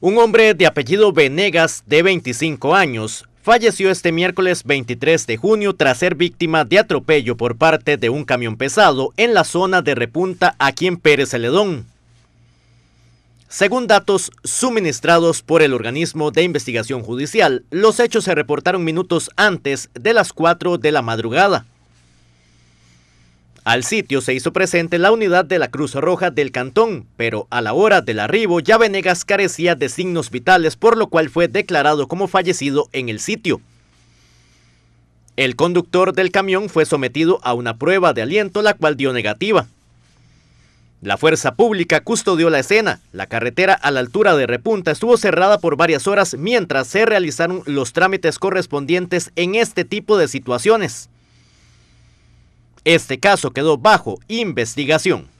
Un hombre de apellido Venegas, de 25 años, falleció este miércoles 23 de junio tras ser víctima de atropello por parte de un camión pesado en la zona de Repunta aquí en Pérez Celedón. Según datos suministrados por el organismo de investigación judicial, los hechos se reportaron minutos antes de las 4 de la madrugada. Al sitio se hizo presente la unidad de la Cruz Roja del Cantón, pero a la hora del arribo ya Venegas carecía de signos vitales, por lo cual fue declarado como fallecido en el sitio. El conductor del camión fue sometido a una prueba de aliento, la cual dio negativa. La fuerza pública custodió la escena. La carretera a la altura de Repunta estuvo cerrada por varias horas mientras se realizaron los trámites correspondientes en este tipo de situaciones. Este caso quedó bajo investigación.